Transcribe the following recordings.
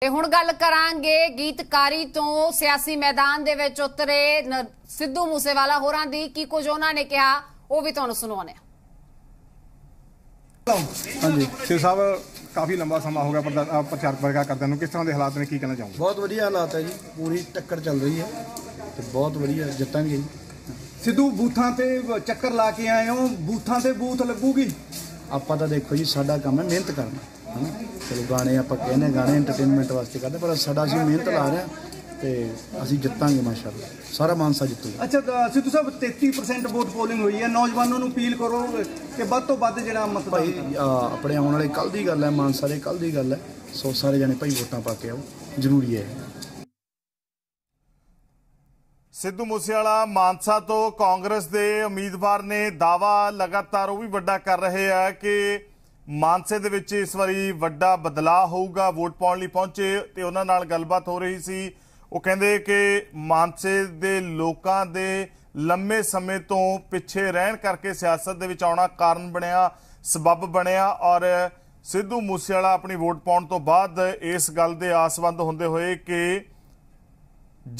ਤੇ ਹੁਣ ਗੱਲ ਕਰਾਂਗੇ ਗੀਤਕਾਰੀ ਤੋਂ ਸਿਆਸੀ ਮੈਦਾਨ ਦੇ ਵਿੱਚ ਉਤਰੇ ਸਿੱਧੂ ਮੂਸੇਵਾਲਾ ਹੋਰਾਂ ਦੀ ਕੀ ਕੁਝ ਉਹਨਾਂ ਨੇ ਕਿਹਾ ਉਹ ਵੀ ਤੁਹਾਨੂੰ ਸੁਣਾਉਣੇ ਹਾਂਜੀ ਸਿਰ ਸਾਹਿਬ ਕਾਫੀ ਲੰਬਾ ਸਮਾਂ ਹੋ ਗਿਆ ਪ੍ਰਚਾਰ ਵਰਗਾ ਕਰਦਿਆਂ ਨੂੰ ਕਿਸ ਤਰ੍ਹਾਂ ਦੇ ਹਾਲਾਤ ਨੇ ਕੀ ਕਹਿਣਾ ਚਾਹੁੰਦੇ ਬਹੁਤ ਵਧੀਆ ਹਾਲਾਤ ਹੈ ਜੀ ਪੂਰੀ ਟੱਕਰ ਚੱਲ ਰਹੀ ਹੈ ਤੇ ਬਹੁਤ ਵਧੀਆ ਜਿੱਤਾਂਗੇ ਜੀ ਸਿੱਧੂ ਬੂਥਾਂ ਤੇ ਚੱਕਰ ਲਾ ਕੇ ਆਏ ਹੋ ਬੂਥਾਂ ਤੇ ਬੂਥ ਲੱਗੂਗੀ ਆਪਾਂ ਤਾਂ ਦੇਖੋ ਜੀ ਸਾਡਾ ਕੰਮ ਹੈ ਮਿਹਨਤ ਕਰਨਾ ਹਨਾ ਚਲੋ ਗਾਣੇ ਆਪਾਂ ਕਹਿੰਦੇ ਗਾਣੇ ਐਂਟਰਟੇਨਮੈਂਟ ਵਾਸਤੇ ਕਰਦੇ ਪਰ ਸਾਡਾ ਅਸੀਂ ਮਿਹਨਤ ਲਾ ਰਹੇ ਹਾਂ ਤੇ ਅਸੀਂ ਜਿੱਤਾਂਗੇ ਮਾਸ਼ਾਅੱਲਾ ਸਾਰਾ ਮਾਨਸਾ ਜਿੱਤੂਗਾ ਅੱਛਾ ਸਿੱਧੂ ਸਾਹਿਬ 33% ਵੋਟ ਪੋਲਿੰਗ ਹੋਈ ਹੈ ਨੌਜਵਾਨਾਂ ਨੂੰ ਅਪੀਲ ਕਰੋ ਕਿ ਵੱਧ ਤੋਂ ਵੱਧ ਜਿਹੜਾ ਭਾਈ ਆਪਣੇ ਆਉਣ ਵਾਲੇ ਕੱਲ ਦੀ ਗੱਲ ਹੈ ਮਾਨਸਾ ਦੇ ਕੱਲ ਦੀ ਗੱਲ ਹੈ ਸੋ ਸਾਰੇ ਜਣੇ ਭਾਈ ਵੋਟਾਂ ਪਾ ਕੇ ਆਓ ਜ਼ਰੂਰੀ ਹੈ ਸਿੱਧੂ ਮੂਸੇਵਾਲਾ ਮਾਨਸਾ ਤੋਂ ਕਾਂਗਰਸ ਦੇ ਉਮੀਦਵਾਰ ਨੇ ਦਾਵਾ ਲਗਾਤਾਰ ਉਹ ਵੀ ਵੱਡਾ ਕਰ ਰਹੇ ਆ ਕਿ ਮਾਨਸੇ ਦੇ ਵਿੱਚ ਇਸ ਵਾਰੀ ਵੱਡਾ ਬਦਲਾਅ ਹੋਊਗਾ ਵੋਟ ਪਾਉਣ ਲਈ ਪਹੁੰਚੇ ਤੇ ਉਹਨਾਂ ਨਾਲ ਗੱਲਬਾਤ ਹੋ ਰਹੀ ਸੀ ਉਹ ਕਹਿੰਦੇ ਕਿ ਮਾਨਸੇ ਦੇ ਲੋਕਾਂ ਦੇ ਲੰਮੇ ਸਮੇਂ ਤੋਂ ਪਿੱਛੇ ਰਹਿਣ ਕਰਕੇ ਸਿਆਸਤ ਦੇ ਵਿੱਚ ਆਉਣਾ ਕਾਰਨ ਬਣਿਆ ਸਬਬ ਬਣਿਆ ਔਰ ਸਿੱਧੂ ਮੂਸੇਵਾਲਾ ਆਪਣੀ ਵੋਟ ਪਾਉਣ ਤੋਂ ਬਾਅਦ ਇਸ ਗੱਲ ਦੇ ਆਸਵੰਦ ਹੁੰਦੇ ਹੋਏ ਕਿ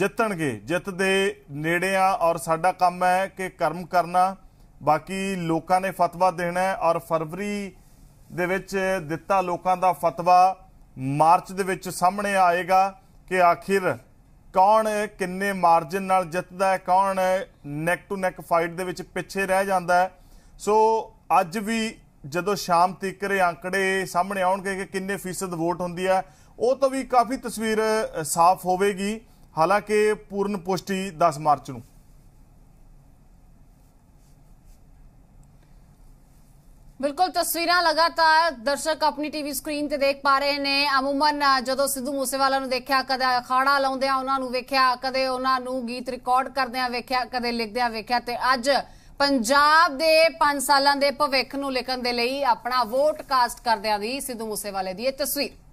ਜਿੱਤਣਗੇ ਜਿੱਤ ਦੇ ਨੇੜੇ ਆ ਔਰ ਸਾਡਾ ਕੰਮ ਹੈ ਕਿ ਕਰਮ ਕਰਨਾ ਬਾਕੀ ਲੋਕਾਂ ਨੇ ਫਤਵਾ ਦੇਣਾ ਔਰ ਫਰਵਰੀ ਦੇ ਵਿੱਚ ਦਿੱਤਾ ਲੋਕਾਂ ਦਾ ਫਤਵਾ ਮਾਰਚ ਦੇ ਵਿੱਚ ਸਾਹਮਣੇ ਆਏਗਾ ਕਿ ਆਖਿਰ ਕੌਣ ਕਿੰਨੇ ਮਾਰਜਨ ਨਾਲ ਜਿੱਤਦਾ ਹੈ ਕੌਣ ਨੈਕ ਟੂ ਨੈਕ ਫਾਈਟ ਦੇ ਵਿੱਚ ਪਿੱਛੇ ਰਹਿ ਜਾਂਦਾ ਹੈ ਸੋ ਅੱਜ ਵੀ ਜਦੋਂ ਸ਼ਾਮ ਤੱਕ ਇਹ ਅੰਕੜੇ ਸਾਹਮਣੇ ਆਉਣਗੇ ਕਿ ਕਿੰਨੇ ਫੀਸਦ ਵੋਟ ਹੁੰਦੀ ਹੈ ਉਹ ਤਾਂ ਵੀ ਕਾਫੀ ਤਸਵੀਰ ਸਾਫ਼ ਹੋਵੇਗੀ ਹਾਲਾਂਕਿ ਪੂਰਨ ਪੁਸ਼ਟੀ 10 ਮਾਰਚ ਨੂੰ ਬਿਲਕੁਲ ਤਸਵੀਰਾਂ ਲਗਾਤਾਰ ਦਰਸ਼ਕ ਆਪਣੀ ਟੀਵੀ ਸਕਰੀਨ ਤੇ ਦੇਖ ਪਾ ਰਹੇ ਨੇ ਅਮੂਮਨ ਜਦੋਂ ਸਿੱਧੂ ਮੂਸੇਵਾਲਾ ਨੂੰ ਦੇਖਿਆ ਕਦੇ ਅਖਾੜਾ ਆ ਉਹਨਾਂ ਨੂੰ ਵੇਖਿਆ ਕਦੇ ਉਹਨਾਂ ਨੂੰ ਗੀਤ ਰਿਕਾਰਡ ਕਰਦੇ ਆ ਵੇਖਿਆ ਕਦੇ ਲਿਖਦੇ ਆ ਵੇਖਿਆ ਤੇ ਅੱਜ ਪੰਜਾਬ ਦੇ 5 ਸਾਲਾਂ ਦੇ ਭਵਿੱਖ ਨੂੰ ਲਿਖਣ ਦੇ ਲਈ ਆਪਣਾ ਵੋਟ ਕਾਸਟ ਕਰਦਿਆਂ ਦੀ ਸਿੱਧੂ ਮੂਸੇਵਾਲੇ ਦੀ ਇਹ ਤਸਵੀਰ